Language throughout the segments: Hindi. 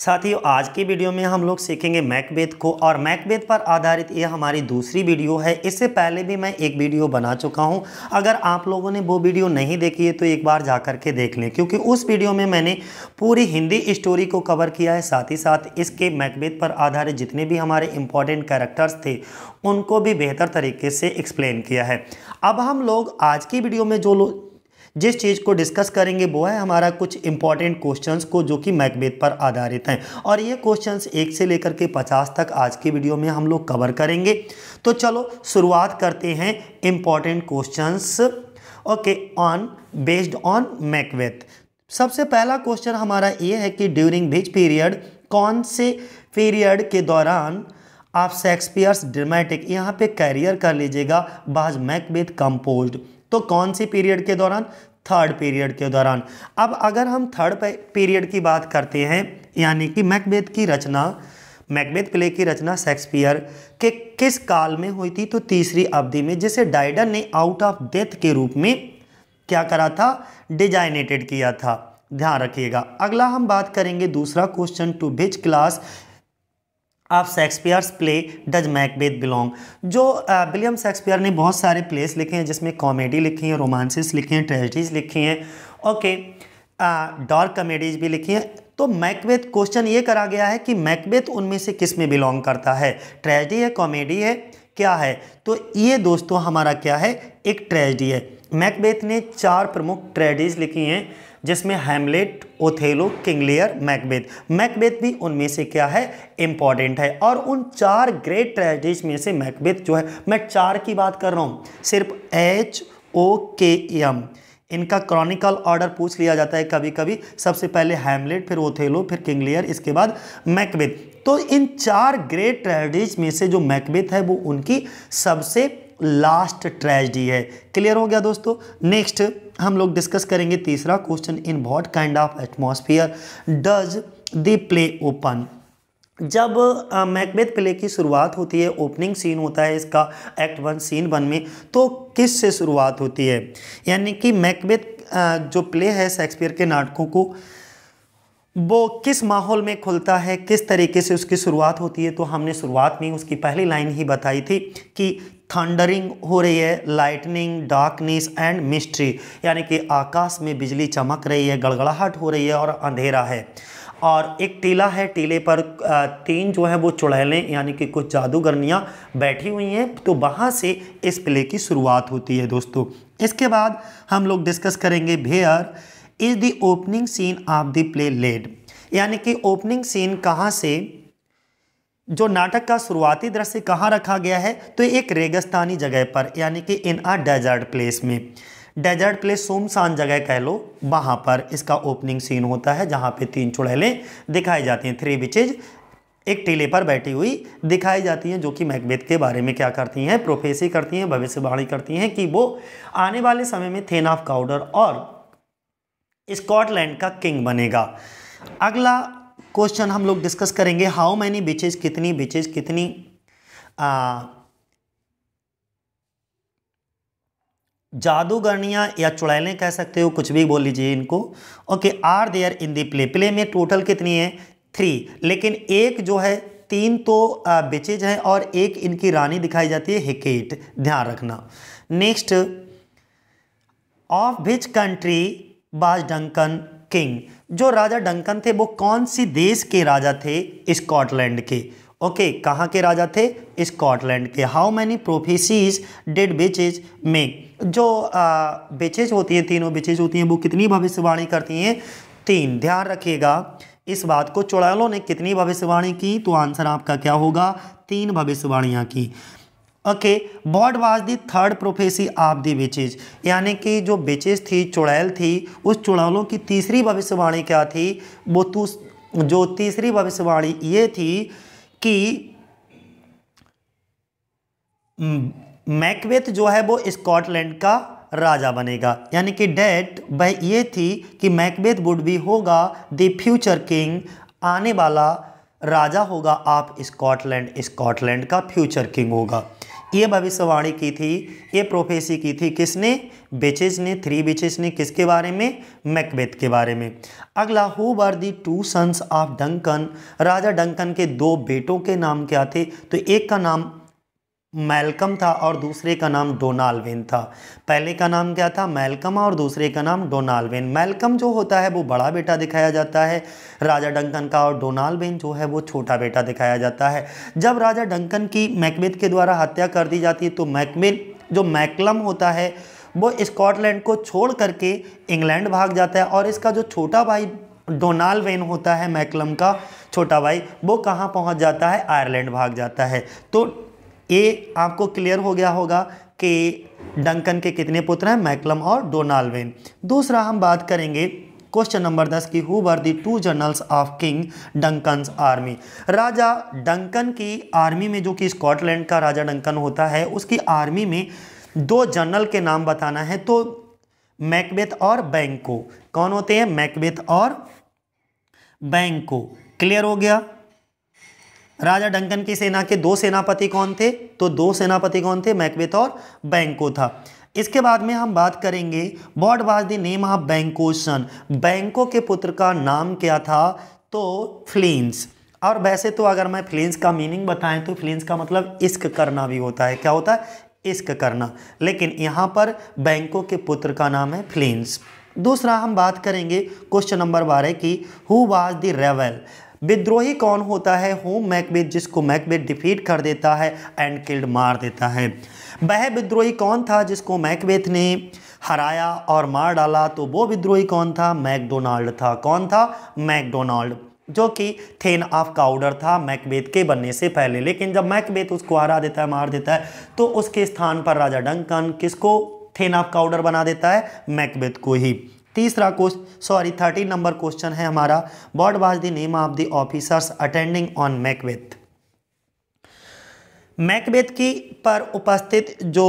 साथ ही आज की वीडियो में हम लोग सीखेंगे मैकबेथ को और मैकबेथ पर आधारित ये हमारी दूसरी वीडियो है इससे पहले भी मैं एक वीडियो बना चुका हूँ अगर आप लोगों ने वो वीडियो नहीं देखी है तो एक बार जा कर के देख लें क्योंकि उस वीडियो में मैंने पूरी हिंदी स्टोरी को कवर किया है साथ ही साथ इसके मैकबेथ पर आधारित जितने भी हमारे इंपॉर्टेंट कैरेक्टर्स थे उनको भी बेहतर तरीके से एक्सप्लेन किया है अब हम लोग आज की वीडियो में जो लोग जिस चीज़ को डिस्कस करेंगे वो है हमारा कुछ इंपॉर्टेंट क्वेश्चंस को जो कि मैकबेथ पर आधारित हैं और ये क्वेश्चंस एक से लेकर के पचास तक आज की वीडियो में हम लोग कवर करेंगे तो चलो शुरुआत करते हैं important question okay on based on Macbeth सबसे पहला क्वेश्चन हमारा ये है कि ड्यूरिंग बिच पीरियड कौन से पीरियड के दौरान आप शेक्सपियर्स ड्रामेटिक यहाँ पे कैरियर कर लीजिएगा बाज मैकबेथ कंपोज्ड तो कौन सी पीरियड के दौरान थर्ड पीरियड के दौरान अब अगर हम थर्ड पीरियड की बात करते हैं यानी कि मैकबेथ की रचना मैकबेथ प्ले की रचना शेक्सपियर के किस काल में हुई थी तो तीसरी अवधि में जिसे डाइडन ने आउट ऑफ डेथ के रूप में क्या करा था डिजाइनेटेड किया था ध्यान रखिएगा अगला हम बात करेंगे दूसरा question to which class of Shakespeare's play does Macbeth belong जो विलियम शेक्सपियर ने बहुत सारे प्लेस लिखे हैं जिसमें कॉमेडी लिखी है रोमांसिस लिखे हैं ट्रेजिडीज लिखी हैं ओके डार्क कॉमेडीज भी लिखी हैं तो मैकबेथ क्वेश्चन ये करा गया है कि मैकबेथ उनमें से किस में बिलोंग करता है ट्रेजिडी है कॉमेडी है क्या है तो ये दोस्तों हमारा क्या है एक ट्रेजिडी है मैकबेथ ने चार प्रमुख ट्रेजिडीज लिखी हैं जिसमें Hamlet Othello King Lear Macbeth Macbeth भी उनमें से क्या है इंपॉर्टेंट है और उन चार ग्रेट ट्रेजडीज में से मैकबेथ जो है मैं चार की बात कर रहा हूँ सिर्फ एच ओ के एम इनका क्रॉनिकल ऑर्डर पूछ लिया जाता है कभी कभी सबसे पहले हैमलेट फिर ओथेलो फिर किंगलियर इसके बाद मैकबेथ तो इन चार ग्रेट ट्रेजडीज में से जो मैकबेथ है वो उनकी सबसे लास्ट ट्रेजडी है क्लियर हो गया दोस्तों नेक्स्ट हम लोग डिस्कस करेंगे तीसरा question in what kind of atmosphere does the play open जब मैकबेथ प्ले की शुरुआत होती है ओपनिंग सीन होता है इसका एक्ट वन सीन वन में तो किस से शुरुआत होती है यानी कि मैकबेथ जो प्ले है शेक्सपियर के नाटकों को वो किस माहौल में खुलता है किस तरीके से उसकी शुरुआत होती है तो हमने शुरुआत में उसकी पहली लाइन ही बताई थी कि थंडरिंग हो रही है लाइटनिंग डार्कनेस एंड मिस्ट्री यानी कि आकाश में बिजली चमक रही है गड़गड़ाहट हो रही है और अंधेरा है और एक टीला है टीले पर तीन जो है वो चुड़ैलें यानी कि कुछ जादूगरनियाँ बैठी हुई हैं तो वहाँ से इस प्ले की शुरुआत होती है दोस्तों इसके बाद हम लोग डिस्कस करेंगे where is the opening scene of the play laid यानी कि ओपनिंग सीन कहाँ से जो नाटक का शुरुआती दृश्य कहाँ रखा गया है तो एक रेगिस्तानी जगह पर यानी कि इन आ डेजर्ट प्लेस में डेजर्ट प्लेस सुमसान जगह कह लो वहाँ पर इसका ओपनिंग सीन होता है जहाँ पे तीन चुड़ैलें दिखाई जाती हैं थ्री बिचेज एक टीले पर बैठी हुई दिखाई जाती हैं जो कि मैकबेथ के बारे में क्या करती हैं प्रोफेसी करती हैं भविष्यवाणी करती हैं कि वो आने वाले समय में थेन ऑफ काउडर और स्कॉटलैंड का किंग बनेगा अगला क्वेश्चन हम लोग डिस्कस करेंगे हाउ मैनी बिचेज कितनी बिचेज कितनी जादूगरणियाँ या चुड़ैलें कह सकते हो कुछ भी बोल लीजिए इनको okay are there in the play play में टोटल कितनी है थ्री लेकिन एक जो है तीन तो बिचेज हैं और एक इनकी रानी दिखाई जाती है हिकेट ध्यान रखना next of which country was Duncan king जो राजा डंकन थे वो कौन सी देश के राजा थे स्कॉटलैंड के ओके okay, कहाँ के राजा थे स्कॉटलैंड के हाउ मैनी प्रोफेसीज डेड बेचेज में जो बेचेज होती हैं तीनों बेचेज होती हैं वो कितनी भविष्यवाणी करती हैं तीन ध्यान रखिएगा इस बात को चुड़ैलों ने कितनी भविष्यवाणी की तो आंसर आपका क्या होगा तीन भविष्यवाणियाँ की okay what was the third prophecy of the witches यानी कि जो बेचेज थी चुड़ैल थी उस चुड़ैलों की तीसरी भविष्यवाणी क्या थी वो तो जो तीसरी भविष्यवाणी ये थी कि मैकवेथ जो है वो स्कॉटलैंड का राजा बनेगा यानी कि डेट वह ये थी कि मैकबेथ वुड भी होगा द फ्यूचर किंग आने वाला राजा होगा आप स्कॉटलैंड स्कॉटलैंड का फ्यूचर किंग होगा ये भविष्यवाणी की थी ये प्रोफेसी की थी किसने बेचेज ने थ्री बेचेज ने किसके बारे में मैकबेथ के बारे में अगला who were the two sons of Duncan राजा डंकन के दो बेटों के नाम क्या थे तो एक का नाम मैलकम था और दूसरे का नाम डोनाल्वेन था पहले का नाम क्या था मैलकम और दूसरे का नाम डोनाल्वेन मैलकम जो होता है वो बड़ा बेटा दिखाया जाता है राजा डंकन का और डोनाल्वेन जो है वो छोटा बेटा दिखाया जाता है जब राजा डंकन की मैकमेथ के द्वारा हत्या कर दी जाती है तो मैकमेथ जो मैकलम होता है वो स्कॉटलैंड को छोड़ करके इंग्लैंड भाग जाता है और इसका जो छोटा भाई डोनाल वेन होता है मैकलम का छोटा भाई वो कहाँ पहुँच जाता है आयरलैंड भाग जाता है तो ए आपको क्लियर हो गया होगा कि डंकन के कितने पुत्र हैं मैकलम और डोनाल्वेन दूसरा हम बात करेंगे क्वेश्चन नंबर दस की who were the two generals of king Duncan army राजा डंकन की आर्मी में जो कि स्कॉटलैंड का राजा डंकन होता है उसकी आर्मी में दो जनरल के नाम बताना है तो मैकबेथ और बैंको कौन होते हैं मैकबेथ और बैंको क्लियर हो गया राजा डंकन की सेना के दो सेनापति कौन थे तो दो सेनापति कौन थे मैकबेथ और बैंको था इसके बाद में हम बात करेंगे what was the name of Banquo son बैंको के पुत्र का नाम क्या था तो फ्लिंस और वैसे तो अगर मैं फ्लिंस का मीनिंग बताएं तो फ्लिंस का मतलब इश्क करना भी होता है क्या होता है इश्क करना लेकिन यहाँ पर बैंको के पुत्र का नाम है फ्लिंस दूसरा हम बात करेंगे क्वेश्चन नंबर बारह की हु वाज द रेवल विद्रोही कौन होता है होम मैकबेथ जिसको मैकबेथ डिफीट कर देता है एंड किल्ड मार देता है वह विद्रोही कौन था जिसको मैकबेथ ने हराया और मार डाला तो वो विद्रोही कौन था मैकडोनाल्ड था कौन था मैकडोनाल्ड जो कि थेन ऑफ काउडर था मैकबेथ के बनने से पहले लेकिन जब मैकबेथ उसको हरा देता है मार देता है तो उसके स्थान पर राजा डंकन किसको थेन ऑफ काउडर बना देता है मैकबेथ को ही तीसरा question sorry thirteen number question है हमारा what was the name of the officers attending on Macbeth Macbeth की पर उपस्थित जो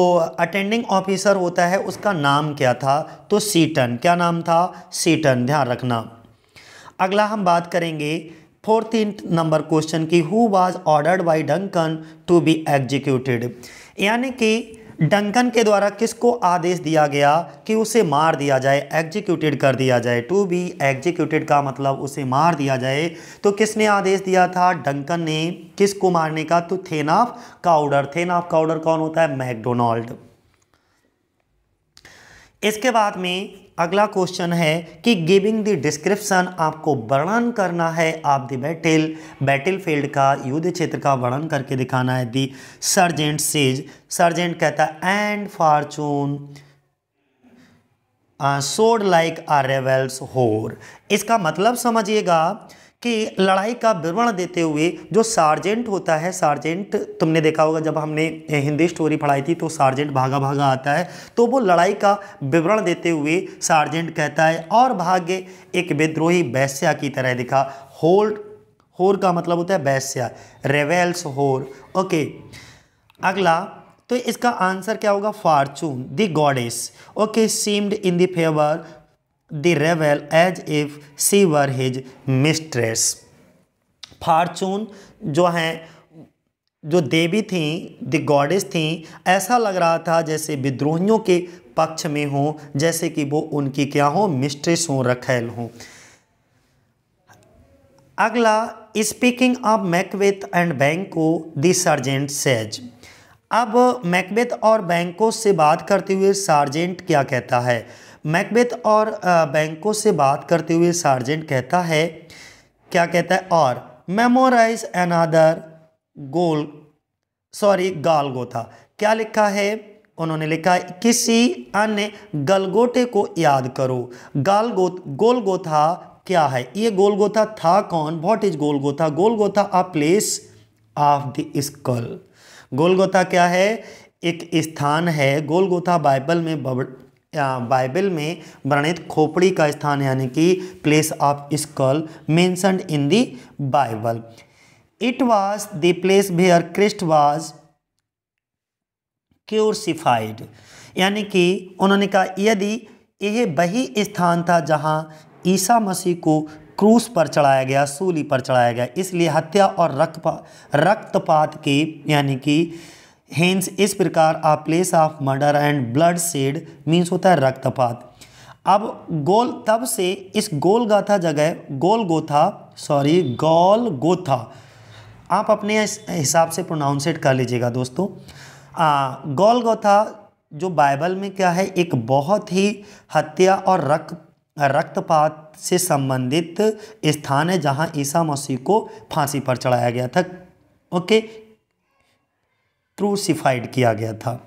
अटेंडिंग ऑफिसर होता है उसका नाम क्या था तो सीटन क्या नाम था सीटन ध्यान रखना अगला हम बात करेंगे फोर्थीन नंबर क्वेश्चन की who was ordered by Duncan to be executed यानी कि डंकन के द्वारा किसको आदेश दिया गया कि उसे मार दिया जाए एग्जीक्यूटेड कर दिया जाए टू बी एग्जीक्यूटेड का मतलब उसे मार दिया जाए तो किसने आदेश दिया था डंकन ने किसको मारने का तो थेनाफ काउडर थेनाफ काउडर कौन होता है मैकडोनाल्ड इसके बाद में अगला क्वेश्चन है कि गिविंग द डिस्क्रिप्शन आपको वर्णन करना है आप दी बैटल बैटल फील्ड का युद्ध क्षेत्र का वर्णन करके दिखाना है दी सर्जेंट सेज सर्जेंट कहता है and fortune showed like a rebel's whore इसका मतलब समझिएगा कि लड़ाई का विवरण देते हुए जो सार्जेंट होता है सार्जेंट तुमने देखा होगा जब हमने हिंदी स्टोरी पढ़ाई थी तो सार्जेंट भागा भागा आता है तो वो लड़ाई का विवरण देते हुए सार्जेंट कहता है और भाग्य एक विद्रोही वैस्या की तरह दिखा होल्ड होर का मतलब होता है वैस्या रेवेल्स होर ओके अगला तो इसका आंसर क्या होगा fortune the goddess okay seemed in the favour the rebel as if she were his mistress. Fortune जो हैं जो देवी थी द गॉडेस थी ऐसा लग रहा था जैसे विद्रोहियों के पक्ष में हों जैसे कि वो उनकी क्या हो मिस्ट्रेस हों रखेल हों अगला speaking of Macbeth and Banquo the sergeant says अब मैकबेथ और बैंको से बात करते हुए सार्जेंट क्या कहता है मैकबेथ और बैंकों से बात करते हुए सार्जेंट कहता है क्या कहता है और मेमोराइज अनादर गोल सॉरी गालगोथा क्या लिखा है उन्होंने लिखा है किसी अन्य गलगोटे को याद करो गालगो गोलगोथा क्या है ये गोलगोथा था कौन what is Golgotha Golgotha a place of the skull Golgotha क्या है एक स्थान है गोलगोथा बाइबल में बाइबल में वर्णित खोपड़ी का स्थान यानी कि place of skull mentioned in the Bible it was the place where Christ was crucified यानी कि उन्होंने कहा यदि यह वही स्थान था जहाँ ईसा मसीह को क्रूस पर चढ़ाया गया सूली पर चढ़ाया गया इसलिए हत्या और रक्त रक्तपात के यानी कि हेंस इस प्रकार a place of murder and bloodshed means होता है रक्तपात अब गोल तब से इस गोल गाथा जगह गोल गोथा सॉरी गोल गोथा आप अपने हिसाब से प्रोनाउंसेट कर लीजिएगा दोस्तों गोल गोथा जो बाइबल में क्या है एक बहुत ही हत्या और रक्त रक्तपात से संबंधित स्थान है जहां ईसा मसीह को फांसी पर चढ़ाया गया था ओके क्रूसीफाइड किया गया था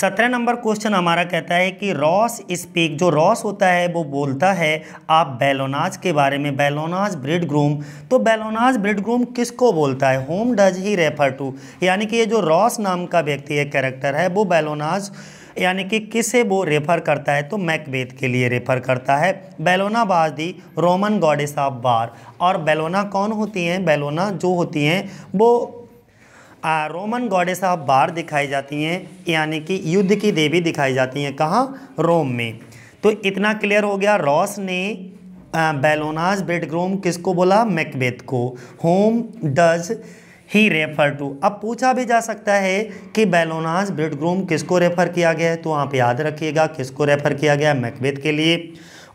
सत्रह नंबर क्वेश्चन हमारा कहता है कि रॉस स्पीक जो रॉस होता है वो बोलता है आप बैलोनाज के बारे में बैलोनाज ब्रिड ग्रूम तो बैलोनाज ब्रिड ग्रूम किसको बोलता है whom does he refer to यानी कि ये जो रॉस नाम का व्यक्ति है कैरेक्टर है वो बैलोनाज यानी कि किसे वो रेफर करता है तो मैकबेथ के लिए रेफर करता है Bellona was the Roman goddess of war और बेलोना कौन होती हैं बेलोना जो होती हैं वो रोमन गॉडेस ऑफ बार दिखाई जाती हैं यानी कि युद्ध की देवी दिखाई जाती हैं कहाँ रोम में तो इतना क्लियर हो गया रॉस ने बैलोनाज बेडग्रोम किसको बोला मैकबेथ को whom does he refer to अब पूछा भी जा सकता है कि बैलोनाज बेडग्रोम किसको रेफर किया गया है तो आप याद रखिएगा किसको रेफर किया गया मैकबेथ के लिए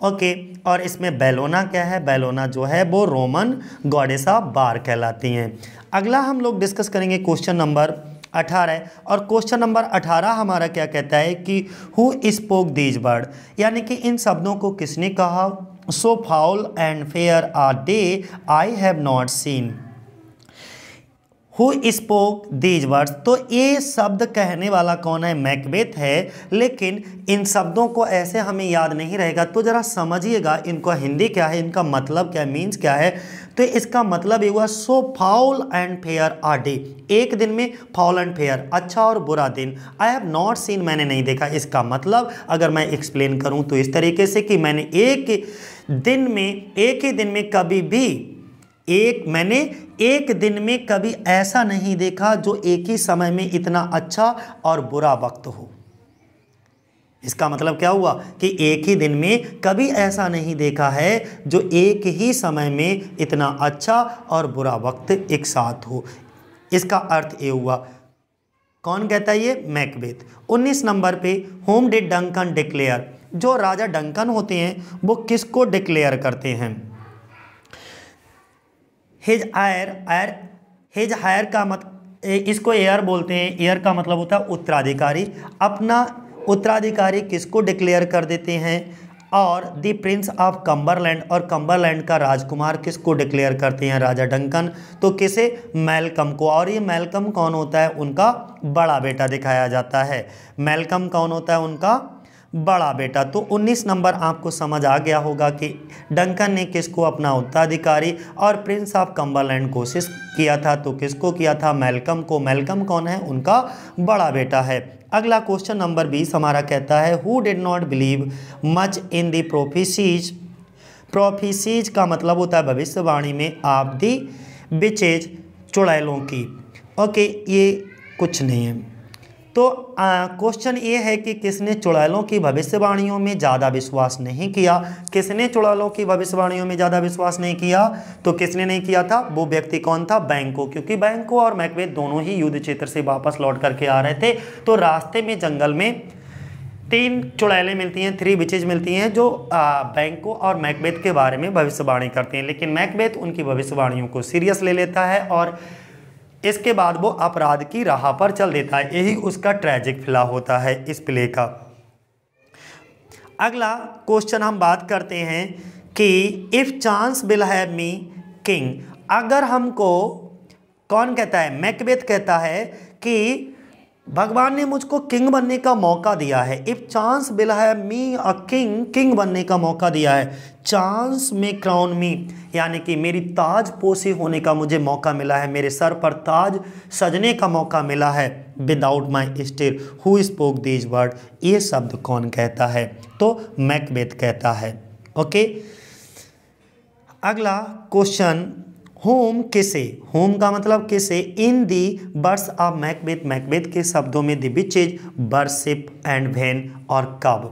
ओके और इसमें बैलोना क्या है बैलोना जो है वो रोमन गॉडेसा बार कहलाती हैं अगला हम लोग डिस्कस करेंगे क्वेश्चन नंबर अठारह और क्वेश्चन नंबर अठारह हमारा क्या कहता है कि हु स्पोक दीज वर्ड यानी कि इन शब्दों को किसने कहा so foul and fair a day I have not seen who spoke these words तो ये शब्द कहने वाला कौन है मैकबेथ है लेकिन इन शब्दों को ऐसे हमें याद नहीं रहेगा तो ज़रा समझिएगा इनका हिंदी क्या है इनका मतलब क्या है मीन्स क्या है तो इसका मतलब ये हुआ so foul and fair a day एक दिन में फाउल एंड फेयर अच्छा और बुरा दिन आई हैव नॉट सीन मैंने नहीं देखा इसका मतलब अगर मैं एक्सप्लेन करूँ तो इस तरीके से कि मैंने एक दिन में एक ही दिन में कभी भी एक मैंने एक दिन में कभी ऐसा नहीं देखा जो एक ही समय में इतना अच्छा और बुरा वक्त हो इसका मतलब क्या हुआ कि एक ही दिन में कभी ऐसा नहीं देखा है जो एक ही समय में इतना अच्छा और बुरा वक्त एक साथ हो इसका अर्थ ये हुआ कौन कहता है ये मैकबेथ 19 नंबर पे होम डिड डंकन डिक्लेयर जो राजा डंकन होते हैं वो किसको डिक्लेयर करते हैं his heir heir his heir का मत इसको एयर बोलते हैं एयर का मतलब होता है उत्तराधिकारी अपना उत्तराधिकारी किसको डिक्लेयर कर देते हैं और द प्रिंस ऑफ कंबरलैंड और कंबरलैंड का राजकुमार किसको डिक्लेयर करते हैं राजा डंकन तो किसे मैलकम को और ये मैलकम कौन होता है उनका बड़ा बेटा दिखाया जाता है मैलकम कौन होता है उनका बड़ा बेटा तो 19 नंबर आपको समझ आ गया होगा कि डंकन ने किसको अपना उत्तराधिकारी और प्रिंस ऑफ कम्बरलैंड कोशिश किया था तो किसको किया था मेलकम को मेलकम कौन है उनका बड़ा बेटा है अगला क्वेश्चन नंबर बीस हमारा कहता है who did not believe much in the prophecies prophecies का मतलब होता है भविष्यवाणी में आप दी बिचेज चुड़ैलों की ओके ये कुछ नहीं है तो क्वेश्चन ये है कि किसने चुड़ैलों की भविष्यवाणियों में ज़्यादा विश्वास नहीं किया किसने चुड़ैलों की भविष्यवाणियों में ज़्यादा विश्वास नहीं किया तो किसने नहीं किया था वो व्यक्ति कौन था बैंको क्योंकि बैंको और मैकवे दोनों ही युद्ध क्षेत्र से वापस लौट करके आ रहे थे तो रास्ते में जंगल में तीन चुड़ैलें मिलती हैं थ्री बिचेज मिलती हैं जो बैंको और मैकबेथ के बारे में भविष्यवाणी करते हैं लेकिन मैकबेथ उनकी भविष्यवाणियों को सीरियस ले लेता है और इसके बाद वो अपराध की राह पर चल देता है यही उसका ट्रैजिक फिला होता है इस प्ले का अगला क्वेश्चन हम बात करते हैं कि if chance will have me king अगर हमको कौन कहता है मैकबेथ कहता है कि भगवान ने मुझको किंग बनने का मौका दिया है इफ चांस बिल है मी अ किंग किंग बनने का मौका दिया है चांस में क्राउन मी यानी कि मेरी ताज पोसी होने का मुझे मौका मिला है मेरे सर पर ताज सजने का मौका मिला है without my stir who spoke these word ये शब्द कौन कहता है तो मैकबेथ कहता है ओके अगला क्वेश्चन होम किसे होम का मतलब किसे इन दी बर्स ऑफ मैकबेथ मैकबेथ के शब्दों में the witches worship and when और कब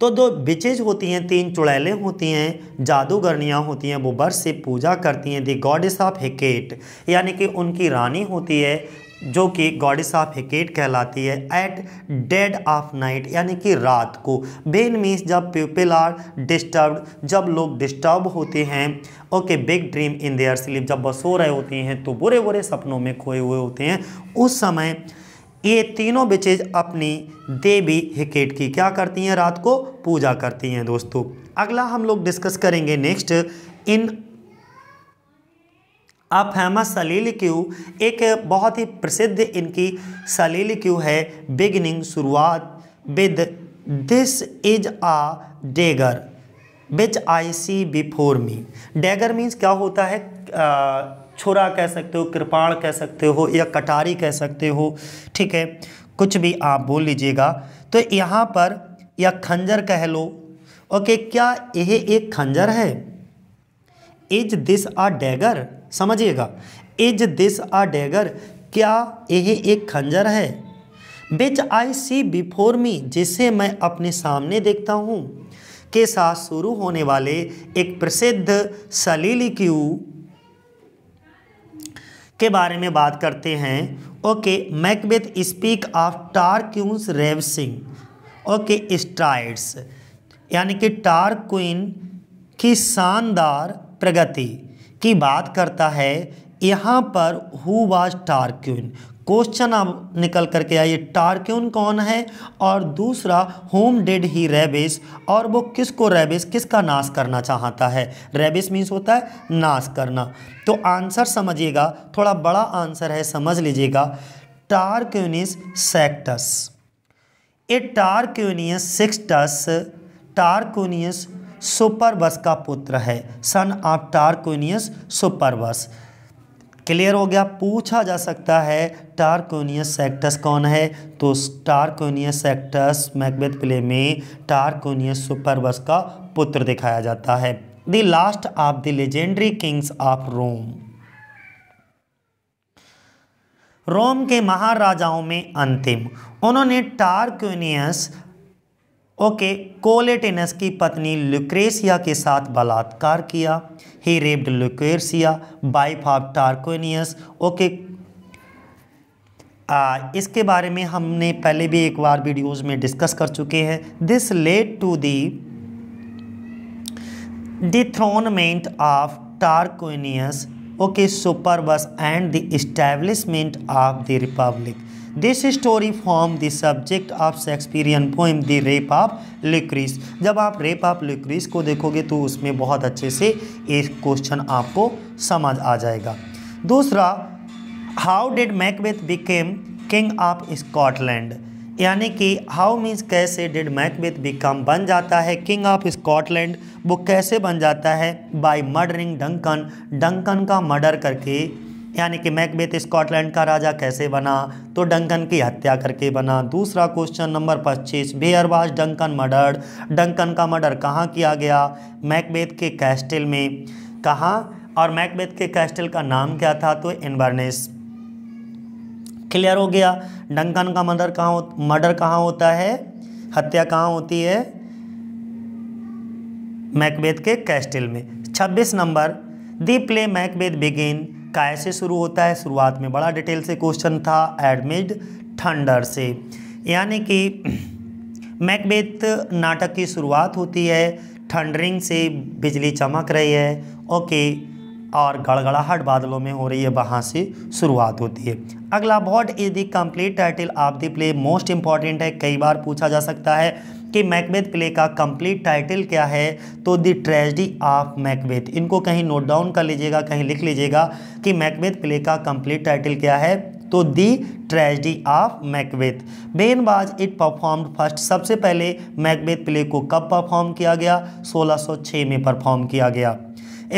तो दो बिचेज होती हैं तीन चुड़ैलें होती हैं जादूगरनियाँ होती हैं वो बर्स से पूजा करती हैं दी गॉडेस ऑफ हेकेट यानी कि उनकी रानी होती है जो कि गॉडिस ऑफ हेकेट कहलाती है एट डेड ऑफ नाइट यानी कि रात को बेन मीन्स जब पीपल आर डिस्टर्ब जब लोग डिस्टर्ब होते हैं okay big dream in their sleep जब बस सो रहे होते हैं तो बुरे बुरे सपनों में खोए हुए होते हैं उस समय ये तीनों बिचेज अपनी देवी हिकेट की क्या करती हैं रात को पूजा करती हैं दोस्तों अगला हम लोग डिस्कस करेंगे नेक्स्ट इन आप फेमस सलील क्यू एक बहुत ही प्रसिद्ध इनकी सलील क्यू है बिगनिंग शुरुआत with this is a dagger which I see before me dagger means क्या होता है छुरा कह सकते हो कृपाण कह सकते हो या कटारी कह सकते हो ठीक है कुछ भी आप बोल लीजिएगा तो यहाँ पर या खंजर कह लो ओके क्या यह एक खंजर है इज दिस आ डैगर समझिएगा इज दिस आ डैगर क्या यह एक खंजर है बिच आई सी बिफोर मी जिसे मैं अपने सामने देखता हूँ के साथ शुरू होने वाले एक प्रसिद्ध सलीलिक्यू क्यू के बारे में बात करते हैं okay Macbeth speak of Tarquin's ravishing okay strides यानी कि टार क्वीन की शानदार प्रगति की बात करता है यहाँ पर हु वाज टारक्यून क्वेश्चन आप निकल करके आइए टारक्यून कौन है और दूसरा होम डेड ही रेबिस और वो किसको रेबिस किसका नाश करना चाहता है रेबिस मीन्स होता है नाश करना तो आंसर समझिएगा थोड़ा बड़ा आंसर है समझ लीजिएगा टारक्यूनिस सेक्टस ए टारक्यूनियस सिक्सटस टारक्यूनियस सुपरबस का पुत्र है सन ऑफ टारकोनियस सुपरबस क्लियर हो गया पूछा जा सकता है टारकोनियस सेक्टस कौन है तो टारकोनियस सेक्टस मैकबेथ प्ले में टारकोनियस सुपरबस का पुत्र दिखाया जाता है the last of the legendary kings of Rome Rome के महाराजाओं में अंतिम उन्होंने टारकोनियस ओके कोलेटेनस की पत्नी लुक्रेसिया के साथ बलात्कार किया he raped Lucretia wife of Tarquinius okay ah, इसके बारे में हमने पहले भी एक बार वीडियोस में डिस्कस कर चुके हैं this led to the dethronement of Tarquinius okay Superbus and the establishment of the republic this story form the subject of Shakespearean poem the rape of Lucrece जब आप रेप ऑफ लिक्रिस को देखोगे तो उसमें बहुत अच्छे से एक क्वेश्चन आपको समझ आ जाएगा दूसरा how did Macbeth became king of Scotland यानी कि हाउ मीन्स कैसे डिड मैकबेथ बिकम बन जाता है किंग ऑफ स्कॉटलैंड वो कैसे बन जाता है बाई मर्डरिंग डंकन डंकन का मर्डर करके यानी कि मैकबेथ स्कॉटलैंड का राजा कैसे बना तो डंकन की हत्या करके बना दूसरा क्वेश्चन नंबर पच्चीस where was Duncan murder Duncan का मर्डर कहाँ किया गया मैकबेथ के कैस्टल में कहाँ और मैकबेथ के कैस्टल का नाम क्या था तो इनबर्नेस क्लियर हो गया डंकन का मर्डर कहाँ मर्डर कहाँ होता है हत्या कहाँ होती है मैकबेथ के कैस्टल में 26 number the play Macbeth begin कैसे शुरू होता है शुरुआत में बड़ा डिटेल से क्वेश्चन था एडमिड थंडर से यानी कि मैकबेथ नाटक की शुरुआत होती है थंडरिंग से बिजली चमक रही है ओके और गड़गड़ाहट बादलों में हो रही है वहाँ से शुरुआत होती है अगला बहुत is the complete title of the play most important है कई बार पूछा जा सकता है कि मैकबेथ प्ले का कंप्लीट टाइटल क्या है तो द ट्रेजडी ऑफ मैकबेथ इनको कहीं नोट डाउन कर लीजिएगा कहीं लिख लीजिएगा कि मैकबेथ प्ले का कंप्लीट टाइटल क्या है तो the tragedy of Macbeth when was it performed first सबसे पहले मैकबेथ प्ले को कब परफॉर्म किया गया 1606 में परफॉर्म किया गया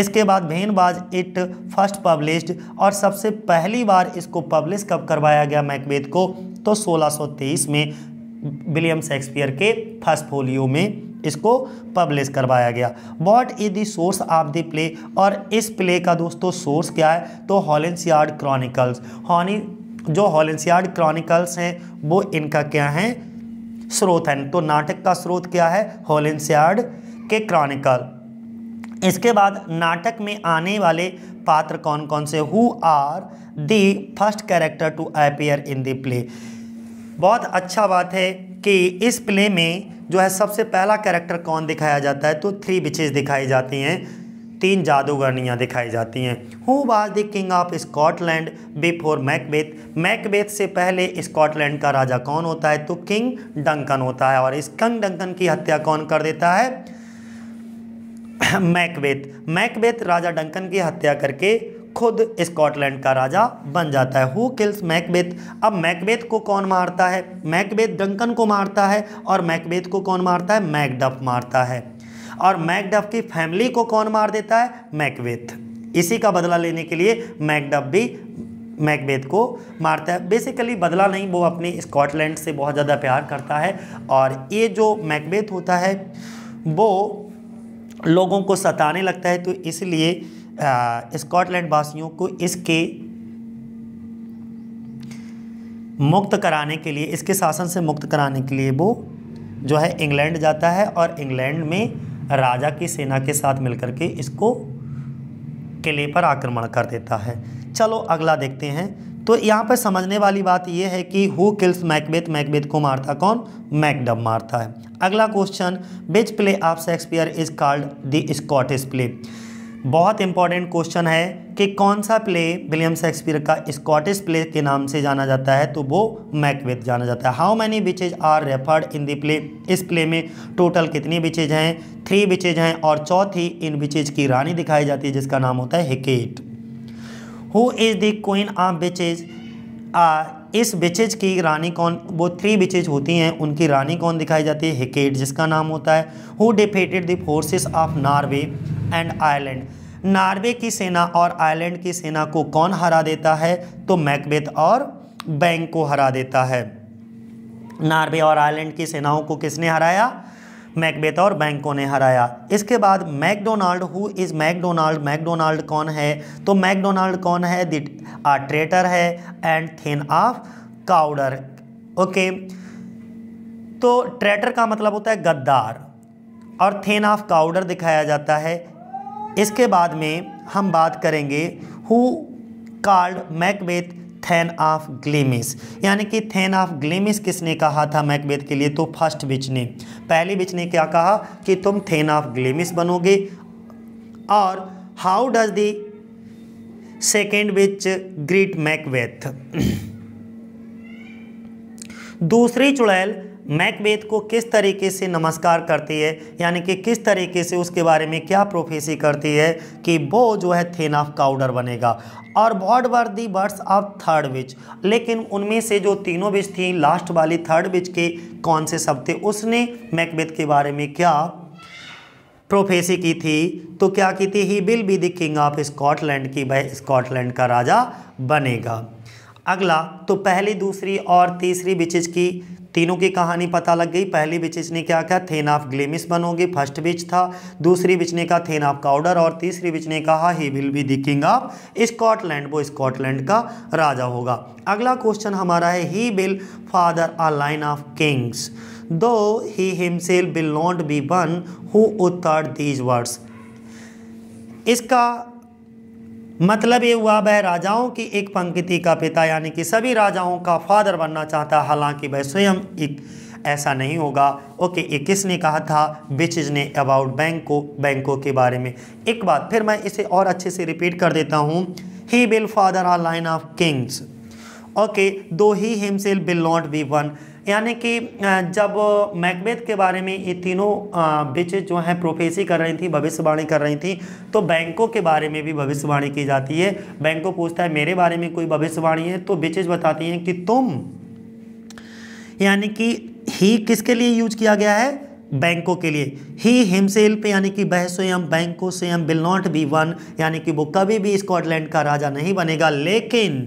इसके बाद भेनबाज इट फर्स्ट पब्लिश्ड और सबसे पहली बार इसको पब्लिश कब करवाया गया मैकबेथ को तो 1623 में विलियम शेक्सपियर के फर्स्ट फोलियो में इसको पब्लिश करवाया गया what is the source of the play और इस प्ले का दोस्तों सोर्स क्या है तो हॉलेंसियार्ड क्रॉनिकल्स हॉनी जो हॉलेंसियार्ड क्रॉनिकल्स हैं वो इनका क्या है स्रोत है तो नाटक का स्रोत क्या है हॉलेंसियार्ड के क्रॉनिकल इसके बाद नाटक में आने वाले पात्र कौन कौन से who are the first character to appear in the play बहुत अच्छा बात है कि इस प्ले में जो है सबसे पहला कैरेक्टर कौन दिखाया जाता है तो थ्री बिचेज दिखाई जाती हैं तीन जादूगरनियाँ दिखाई जाती हैं who was the king of Scotland before Macbeth Macbeth से पहले स्कॉटलैंड का राजा कौन होता है तो किंग डंकन होता है और इस किंग डंकन की हत्या कौन कर देता है मैकबेथ मैकबेथ राजा डंकन की हत्या करके खुद स्कॉटलैंड का राजा बन जाता है हु किल्स मैकबेथ अब मैकबेथ को कौन मारता है मैकबेथ डंकन को मारता है और मैकबेथ को कौन मारता है मैकडफ मारता है और मैकडफ की फैमिली को कौन मार देता है मैकबेथ इसी का बदला लेने के लिए मैकडफ भी मैकबेथ को मारता है बेसिकली बदला नहीं वो अपने स्कॉटलैंड से बहुत ज़्यादा प्यार करता है और ये जो मैकबेथ होता है वो लोगों को सताने लगता है तो इसलिए स्कॉटलैंड वासियों को इसके मुक्त कराने के लिए इसके शासन से मुक्त कराने के लिए वो जो है इंग्लैंड जाता है और इंग्लैंड में राजा की सेना के साथ मिलकर के इसको किले पर आक्रमण कर देता है चलो अगला देखते हैं तो यहाँ पर समझने वाली बात यह है कि हु किल्स मैकबेथ मैकबेथ को मारता कौन मैकडब मारता है अगला question which play of Shakespeare is called the Scottish play बहुत इंपॉर्टेंट क्वेश्चन है कि कौन सा प्ले विलियम शेक्सपियर का स्कॉटिश प्ले के नाम से जाना जाता है तो वो मैकवेथ जाना जाता है how many witches are referred in the play इस प्ले में टोटल कितनी बिचेज हैं थ्री बिचेज हैं और चौथी इन बिचेज की रानी दिखाई जाती है जिसका नाम होता है हिकेट who is the queen of bitches इस बिचेज की रानी कौन वो थ्री बिचेज होती हैं उनकी रानी कौन दिखाई जाती है हिकेट जिसका नाम होता है who defeated the forces of Norway and Ireland Norway की सेना और आयरलैंड की सेना को कौन हरा देता है तो मैकबेथ और बैंक को हरा देता है नार्वे और आयरलैंड की सेनाओं को किसने हराया मैकबेथ और बैंकों ने हराया इसके बाद Macdonald who is Macdonald Macdonald कौन है तो मैकडोनाल्ड कौन है ट्रेटर है and thane of Cawdor okay तो ट्रेटर का मतलब होता है गद्दार और थेन ऑफ काउडर दिखाया जाता है इसके बाद में हम बात करेंगे who called Macbeth thane of Glamis यानी कि थैन ऑफ ग्लेमिस किसने कहा था मैकबेथ के लिए तो फर्स्ट बिच ने पहली बिच ने क्या कहा कि तुम थैन ऑफ ग्लेमिस बनोगे और how does the second witch greet Macbeth दूसरी चुड़ैल मैकबेथ को किस तरीके से नमस्कार करती है यानी कि किस तरीके से उसके बारे में क्या प्रोफेसी करती है कि वो जो है थेन ऑफ काउडर बनेगा और what were the words of third witch लेकिन उनमें से जो तीनों विच थी लास्ट वाली थर्ड विच के कौन से शब्द थे उसने मैकबेथ के बारे में क्या प्रोफेसी की थी तो क्या की थी he will be the king of Scotland की वह स्कॉटलैंड का राजा बनेगा अगला तो पहली दूसरी और तीसरी बिचेज की तीनों की कहानी पता लग गई पहली बिचेज ने क्या कहा थेन ऑफ ग्लेमिस बनोगे फर्स्ट बिच था दूसरी बिच ने कहा थेन ऑफ काउडर और तीसरी बिच ने कहा he will be the king of Scotland वो स्कॉटलैंड का राजा होगा अगला क्वेश्चन हमारा है he will father a line of kings though he himself will not be one who uttered these words इसका मतलब ये हुआ वह राजाओं की एक पंक्ति का पिता यानी कि सभी राजाओं का फादर बनना चाहता हालांकि वह स्वयं एक ऐसा नहीं होगा ओके ये किसने कहा था बिचिज ने अबाउट बैंक को बैंकों के बारे में एक बात फिर मैं इसे और अच्छे से रिपीट कर देता हूँ he will father a line of kings okay though he himself will not be one यानी कि जब मैकबेथ के बारे में ये तीनों बिच जो हैं प्रोफेसी कर रही थी भविष्यवाणी कर रही थी तो बैंकों के बारे में भी भविष्यवाणी की जाती है बैंकों पूछता है मेरे बारे में कोई भविष्यवाणी है तो बिचेज बताती हैं कि तुम यानी कि ही किसके लिए यूज किया गया है बैंकों के लिए ही हिमसेल्फ यानी कि वह स्वयं बैंकों स्वयं विल नॉट बी वन यानी कि वो कभी भी स्कॉटलैंड का राजा नहीं बनेगा लेकिन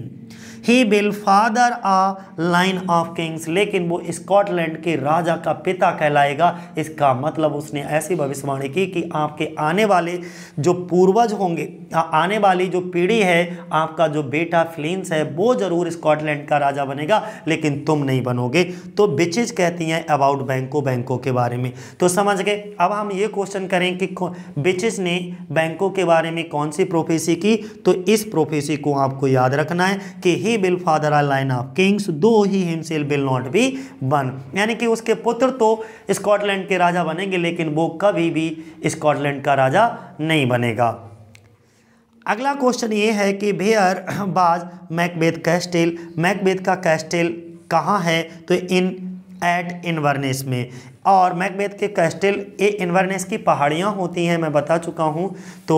he will father a line of kings लेकिन वो स्कॉटलैंड के राजा का पिता कहलाएगा इसका मतलब उसने ऐसी भविष्यवाणी की कि आपके आने वाले जो पूर्वज होंगे आने वाली जो पीढ़ी है आपका जो बेटा फ्लिंस है वो ज़रूर स्कॉटलैंड का राजा बनेगा लेकिन तुम नहीं बनोगे तो बिचिज कहती हैं अबाउट बैंकों बैंकों के बारे में तो समझ गए अब हम ये क्वेश्चन करें कि बिचिज ने बैंकों के बारे में कौन सी प्रोफेसी की तो इस प्रोफेसी को आपको याद रखना है कि he he will father a line of kings though he himself will not be one यानी कि उसके पुत्र तो स्कॉटलैंड के राजा बनेंगे लेकिन वो कभी भी स्कॉटलैंड का राजा नहीं बनेगा अगला क्वेश्चन ये है कि भेयर बाज मैकबेथ कैस्टेल मैकबेथ का कैस्टेल कहाँ है तो इन एट इन्वर्नेस में और मैकबेथ के कैस्टेल ए इन्वर्नेस की पहाड़ियाँ होती हैं मैं बता चुका हूँ तो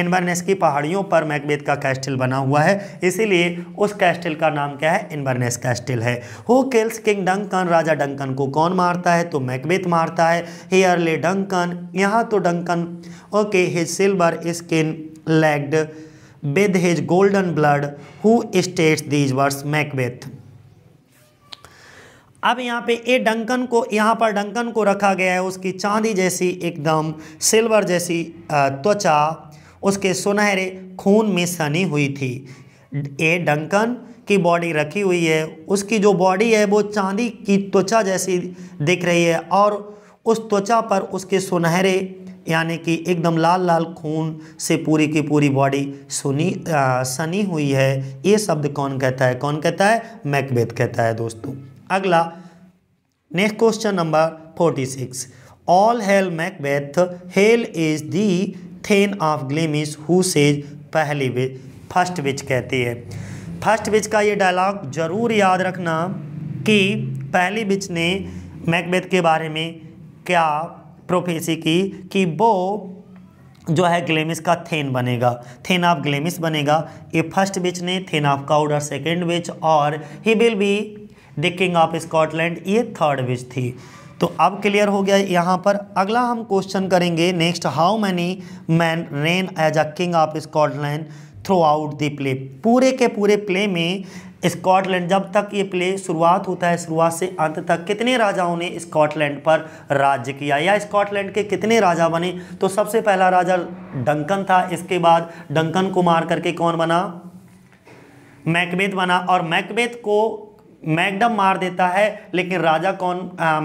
इनबरनेस की पहाड़ियों पर मैकबेथ का कैस्टल बना हुआ है इसीलिए उस कैस्टल का नाम क्या है इनबरनेस कैस्टल है हु किल्स किंग डंकन राजा डंकन को कौन मारता है तो मैकबेथ मारता है हेयरले डंकन यहाँ तो Duncan okay his silver skin laced with his golden blood who states these words Macbeth अब यहाँ पे ए डंकन को यहाँ पर डंकन को रखा गया है उसकी चांदी जैसी एकदम सिल्वर जैसी त्वचा उसके सुनहरे खून में सनी हुई थी ए डंकन की बॉडी रखी हुई है उसकी जो बॉडी है वो चांदी की त्वचा जैसी दिख रही है और उस त्वचा पर उसके सुनहरे यानी कि एकदम लाल लाल खून से पूरी की पूरी बॉडी सुनी आ, सनी हुई है ये शब्द कौन कहता है कौन कहता है मैकबेथ कहता है दोस्तों अगला next question number forty six all hail Macbeth hail is the thane of Glamis who says पहली विच फर्स्ट विच कहती है फर्स्ट विच का ये डायलॉग ज़रूर याद रखना कि पहली विच ने मैकबेथ के बारे में क्या प्रोफेसी की कि वो जो है ग्लेमिस का थेन बनेगा थेन ऑफ ग्लेमिस बनेगा ये फर्स्ट विच ने thane of Cawdor second witch और he will be the king of Scotland ये थर्ड विच थी तो अब क्लियर हो गया यहाँ पर अगला हम क्वेश्चन करेंगे next how many man reign as a king of Scotland throughout the play पूरे के पूरे प्ले में स्कॉटलैंड जब तक ये प्ले शुरुआत होता है शुरुआत से अंत तक कितने राजाओं ने स्कॉटलैंड पर राज्य किया या स्कॉटलैंड के कितने राजा बने तो सबसे पहला राजा डंकन था इसके बाद डंकन को मार करके कौन बना मैकबेथ बना और मैकबेथ को मैकडम मार देता है लेकिन राजा कौन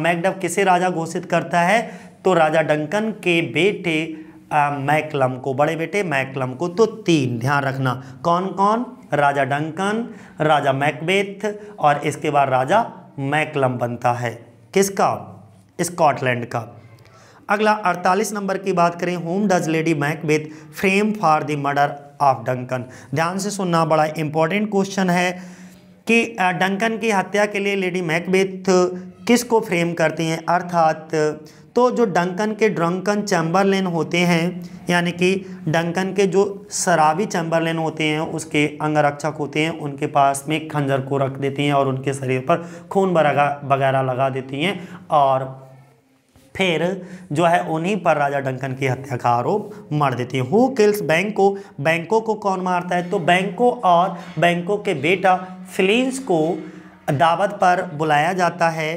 मैकडम किसे राजा घोषित करता है तो राजा डंकन के बेटे मैकलम को बड़े बेटे मैकलम को तो तीन ध्यान रखना कौन कौन राजा डंकन राजा मैकबेथ और इसके बाद राजा मैकलम बनता है किसका स्कॉटलैंड का अगला 48 नंबर की बात करें whom does Lady Macbeth frame for the murder of Duncan ध्यान से सुनना बड़ा इंपॉर्टेंट क्वेश्चन है कि डंकन की हत्या के लिए लेडी मैकबेथ किसको फ्रेम करती हैं अर्थात तो जो डंकन के ड्रंकन चैम्बरलेन होते हैं यानी कि डंकन के जो शराबी चैम्बरलेन होते हैं उसके अंगरक्षक होते हैं उनके पास में खंजर को रख देती हैं और उनके शरीर पर खून बरगा वगैरह लगा देती हैं और फिर जो है उन्हीं पर राजा डंकन की हत्या का आरोप मार देती है हु किल्स बैंक को बैंकों को कौन मारता है तो बैंकों और बैंकों के बेटा फिलिंस को दावत पर बुलाया जाता है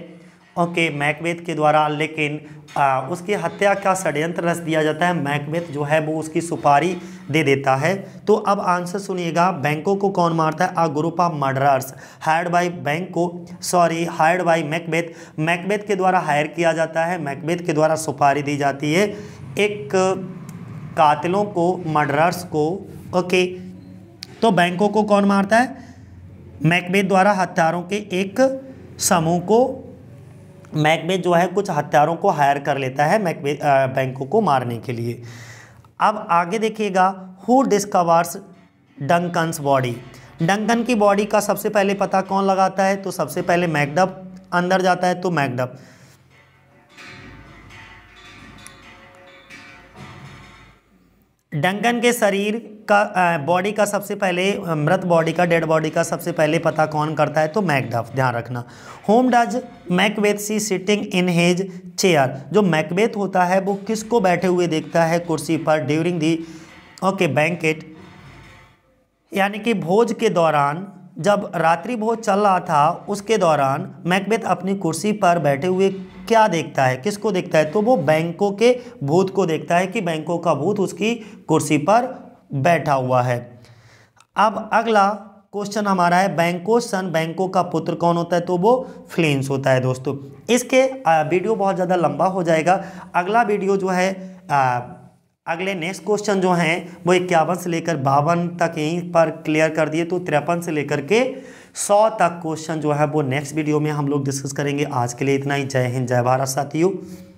ओके मैकबेथ के द्वारा लेकिन आ, उसकी हत्या का षड्यंत्र रच दिया जाता है मैकबेथ जो है वो उसकी सुपारी दे देता है तो अब आंसर सुनिएगा बैंकों को कौन मारता है a group of murderers hired by को sorry hired by Macbeth Macbeth के द्वारा हायर किया जाता है मैकबेथ के द्वारा सुपारी दी जाती है एक कातिलों को मर्डरर्स को ओके तो बैंकों को कौन मारता है मैकबेथ द्वारा हथियारों के एक समूह को मैकबेथ जो है कुछ हथियारों को हायर कर लेता है मैकबे बैंकों को मारने के लिए अब आगे देखिएगा who discovers Duncan's body Duncan की बॉडी का सबसे पहले पता कौन लगाता है तो सबसे पहले मैकडब अंदर जाता है तो मैकडब डंकन के शरीर का बॉडी का सबसे पहले मृत बॉडी का डेड बॉडी का सबसे पहले पता कौन करता है तो मैकडफ ध्यान रखना whom does Macbeth see sitting in his chair जो मैकबेथ होता है वो किसको बैठे हुए देखता है कुर्सी पर ड्यूरिंग दी ओके बैंकेट यानी कि भोज के दौरान जब रात्रि भोज चल रहा था उसके दौरान मैकबेथ अपनी कुर्सी पर बैठे हुए क्या देखता है किसको देखता है तो वो बैंकों के भूत को देखता है कि बैंकों का भूत उसकी कुर्सी पर बैठा हुआ है अब अगला क्वेश्चन हमारा है बैंको सन बैंकों का पुत्र कौन होता है तो वो फ्लिंस होता है दोस्तों इसके वीडियो बहुत ज़्यादा लंबा हो जाएगा अगला वीडियो जो है आ, अगले नेक्स्ट क्वेश्चन जो हैं वो इक्यावन से लेकर बावन तक यहीं पर क्लियर कर दिए तो तिरपन से लेकर के सौ तक क्वेश्चन जो है वो नेक्स्ट वीडियो में हम लोग डिस्कस करेंगे आज के लिए इतना ही जय हिंद जय भारत साथियों